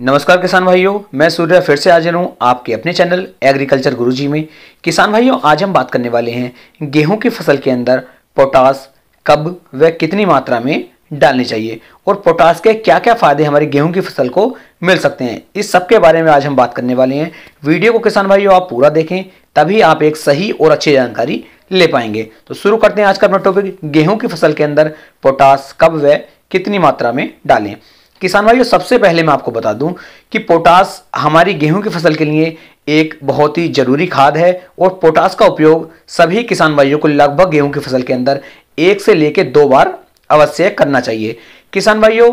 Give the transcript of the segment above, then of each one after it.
नमस्कार किसान भाइयों मैं सूर्य फिर से हाजिर हूँ आपके अपने चैनल एग्रीकल्चर गुरुजी में किसान भाइयों आज हम बात करने वाले हैं गेहूं की फसल के अंदर पोटास कब व कितनी मात्रा में डालनी चाहिए और पोटास के क्या क्या फ़ायदे हमारे गेहूं की फसल को मिल सकते हैं इस सब के बारे में आज हम बात करने वाले हैं वीडियो को किसान भाइयों आप पूरा देखें तभी आप एक सही और अच्छी जानकारी ले पाएंगे तो शुरू करते हैं आज का अपना टॉपिक गेहूं की फसल के अंदर पोटास कब व कितनी मात्रा में डालें किसान भाइयों सबसे पहले मैं आपको बता दूं कि पोटास हमारी गेहूं की फसल के लिए एक बहुत ही जरूरी खाद है और पोटास का उपयोग सभी किसान भाइयों को लगभग गेहूं की फसल के अंदर एक से लेकर दो बार अवश्य करना चाहिए किसान भाइयों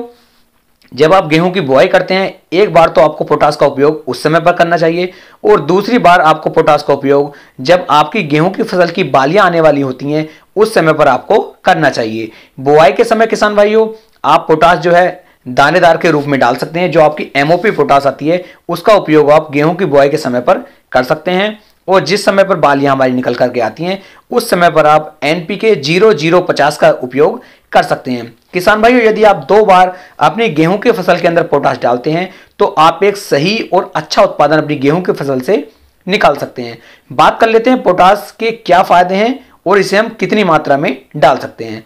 जब आप गेहूं की बुआई करते हैं एक बार तो आपको पोटास का उपयोग उस समय पर करना चाहिए और दूसरी बार आपको पोटास का उपयोग जब आपकी गेहूं की फसल की बालियां आने वाली होती हैं उस समय पर आपको करना चाहिए बुआई के समय किसान भाइयों आप पोटास जो है दानेदार के रूप में डाल सकते हैं जो आपकी एमओपी पोटास आती है उसका उपयोग आप गेहूं की बुआई के समय पर कर सकते हैं और जिस समय पर बालियां हमारी निकल करके आती हैं उस समय पर आप N P K zero zero पचास का उपयोग कर सकते हैं किसान भाइयों यदि आप दो बार अपने गेहूं के फसल के अंदर पोटास डालते हैं तो आप एक सही और अच्छा उत्पादन अपनी गेहूं की फसल से निकाल सकते हैं बात कर लेते हैं पोटास के क्या फायदे हैं और इसे हम कितनी मात्रा में डाल सकते हैं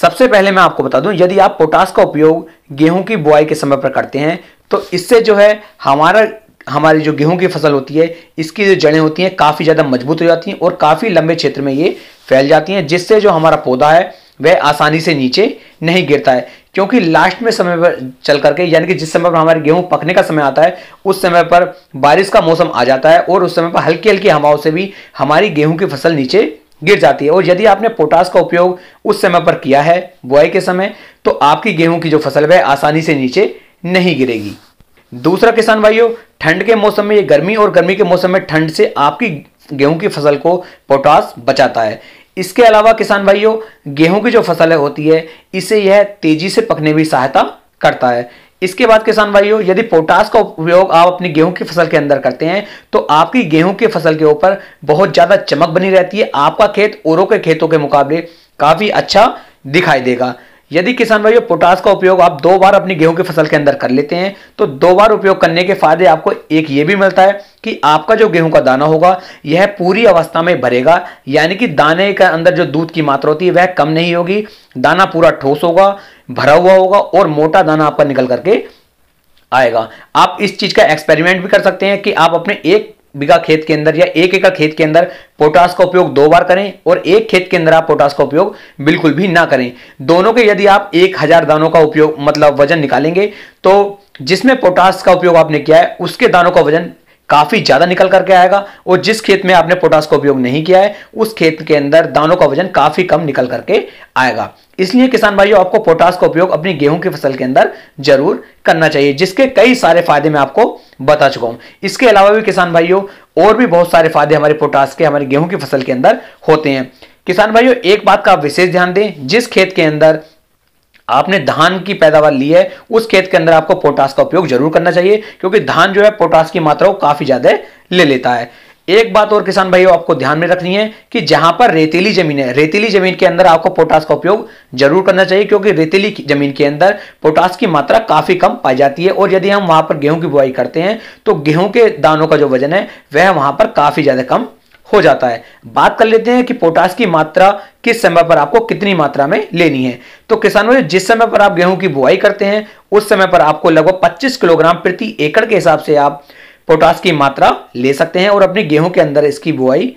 सबसे पहले मैं आपको बता दूं यदि आप पोटास का उपयोग गेहूं की बुआई के समय पर करते हैं तो इससे जो है हमारा हमारी जो गेहूं की फसल होती है इसकी जो जड़ें होती हैं काफ़ी ज़्यादा मजबूत हो जाती हैं और काफ़ी लंबे क्षेत्र में ये फैल जाती हैं जिससे जो हमारा पौधा है वह आसानी से नीचे नहीं गिरता है क्योंकि लास्ट में समय पर चल करके यानी कि जिस समय पर हमारे गेहूं पकने का समय आता है उस समय पर बारिश का मौसम आ जाता है और उस समय पर हल्की हल्की हवाओं से भी हमारी गेहूं की फसल नीचे गिर जाती है और यदि आपने पोटास का उपयोग उस समय पर किया है बुआई के समय तो आपकी गेहूं की जो फसल है आसानी से नीचे नहीं गिरेगी दूसरा किसान भाइयों ठंड के मौसम में ये गर्मी और गर्मी के मौसम में ठंड से आपकी गेहूं की फसल को पोटास बचाता है इसके अलावा किसान भाइयों गेहूं की जो फसल है होती है इसे यह तेजी से पकने में सहायता करता है इसके बाद किसान भाइयों यदि पोटास का उपयोग आप अपनी गेहूं की फसल के अंदर करते हैं तो आपकी गेहूं की फसल के ऊपर बहुत ज़्यादा चमक बनी रहती है आपका खेत औरों के खेतों के मुकाबले काफ़ी अच्छा दिखाई देगा यदि किसान भाइयों पोटास का उपयोग आप दो बार अपनी गेहूं की फसल के अंदर कर लेते हैं तो दो बार उपयोग करने के फायदे आपको एक ये भी मिलता है कि आपका जो गेहूं का दाना होगा यह पूरी अवस्था में भरेगा यानी कि दाने के अंदर जो दूध की मात्रा होती है वह कम नहीं होगी दाना पूरा ठोस होगा भरा हुआ होगा और मोटा दाना आपका निकल करके आएगा आप इस चीज का एक्सपेरिमेंट भी कर सकते हैं कि आप अपने एक बीघा खेत के अंदर या एक एकड़ खेत के अंदर पोटास का उपयोग दो बार करें और एक खेत के अंदर आप पोटास का उपयोग बिल्कुल भी ना करें दोनों के यदि आप एक हजार दानों का उपयोग मतलब वजन निकालेंगे तो जिसमें पोटास का उपयोग आपने किया है उसके दानों का वजन काफी ज्यादा निकल करके आएगा और जिस खेत में आपने पोटास का उपयोग नहीं किया है उस खेत के अंदर दानों का वजन काफी कम निकल करके आएगा इसलिए किसान भाइयों आपको पोटास का उपयोग अपनी गेहूं की फसल के अंदर जरूर करना चाहिए जिसके कई सारे फायदे मैं आपको बता चुका हूं इसके अलावा भी किसान भाइयों और भी बहुत सारे फायदे हमारे पोटास के हमारे गेहूं की फसल के अंदर होते हैं किसान भाइयों एक बात का विशेष ध्यान दें जिस खेत के अंदर आपने धान की पैदावार ली है उस खेत के अंदर आपको पोटास का उपयोग जरूर करना चाहिए क्योंकि धान जो है पोटास की मात्रा को काफी ज्यादा ले लेता है एक बात और किसान भाइयों आपको ध्यान में रखनी है कि जहां पर रेतीली जमीन है रेतीली जमीन के अंदर आपको पोटास का उपयोग जरूर करना चाहिए क्योंकि रेतीली जमीन के अंदर पोटास की मात्रा काफी कम पाई जाती है और यदि हम वहां पर गेहूं की बुआई करते हैं तो गेहूं के दानों का जो वजन है वह वहां पर काफी ज्यादा कम हो जाता है बात कर लेते हैं कि पोटास की मात्रा किस समय पर आपको कितनी मात्रा में लेनी है तो किसानों ने जिस समय पर आप गेहूं की बुआई करते हैं उस समय पर आपको लगभग 25 किलोग्राम प्रति एकड़ के हिसाब से आप पोटास की मात्रा ले सकते हैं और अपने गेहूं के अंदर इसकी बुआई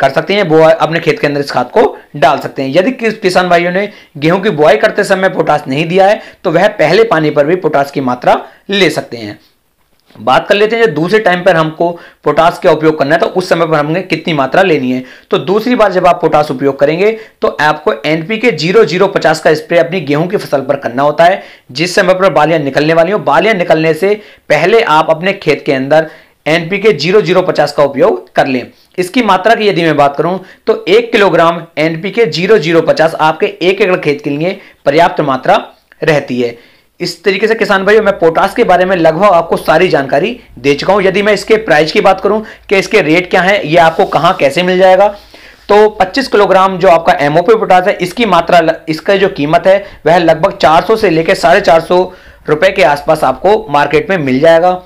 कर सकते हैं बुआ अपने खेत के अंदर इस खाद को डाल सकते हैं यदि किसान भाइयों ने गेहूं की बुआई करते समय पोटास नहीं दिया है तो वह पहले पानी पर भी पोटास की मात्रा ले सकते हैं बात कर लेते हैं जब दूसरे टाइम पर हमको पोटास का उपयोग करना है तो उस समय पर हमें कितनी मात्रा लेनी है तो दूसरी बार जब आप पोटास उपयोग करेंगे तो आपको एनपी के जीरो जीरो पचास का स्प्रे अपनी गेहूं की फसल पर करना होता है जिस समय पर बालियां निकलने वाली हो बालियां निकलने से पहले आप अपने खेत के अंदर एनपी के जीरो जीरो पचास का उपयोग कर लें इसकी मात्रा की यदि मैं बात करूं तो एक kilogram N P K zero zero पचास आपके एक एकड़ खेत के लिए पर्याप्त मात्रा रहती है इस तरीके से किसान भाई मैं पोटास के बारे में लगभग आपको सारी जानकारी दे चुका हूँ यदि मैं इसके प्राइस की बात करूँ कि इसके रेट क्या है ये आपको कहाँ कैसे मिल जाएगा तो 25 किलोग्राम जो आपका एम पोटास है इसकी मात्रा इसका जो कीमत है वह लगभग 400 से लेकर साढ़े चार रुपए के आसपास आपको मार्केट में मिल जाएगा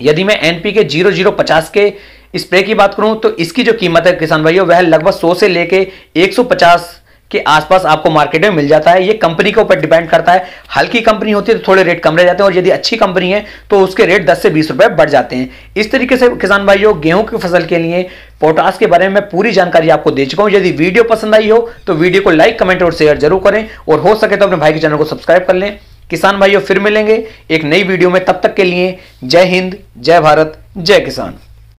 यदि मैं N P K zero zero पचास के स्प्रे की बात करूं तो इसकी जो कीमत है किसान भाइयों वह लगभग 100 से लेके 150 के आसपास आपको मार्केट में मिल जाता है ये कंपनी के ऊपर डिपेंड करता है हल्की कंपनी होती है तो थोड़े रेट कम रह जाते हैं और यदि अच्छी कंपनी है तो उसके रेट 10 से 20 रुपए बढ़ जाते हैं इस तरीके से किसान भाइयों गेहूं की फसल के लिए पोटास के बारे में पूरी जानकारी आपको दे चुका हूं यदि वीडियो पसंद आई हो तो वीडियो को लाइक कमेंट और शेयर जरूर करें और हो सके तो अपने भाई के चैनल को सब्सक्राइब कर लें किसान भाइयों फिर मिलेंगे एक नई वीडियो में तब तक के लिए जय हिंद जय भारत जय किसान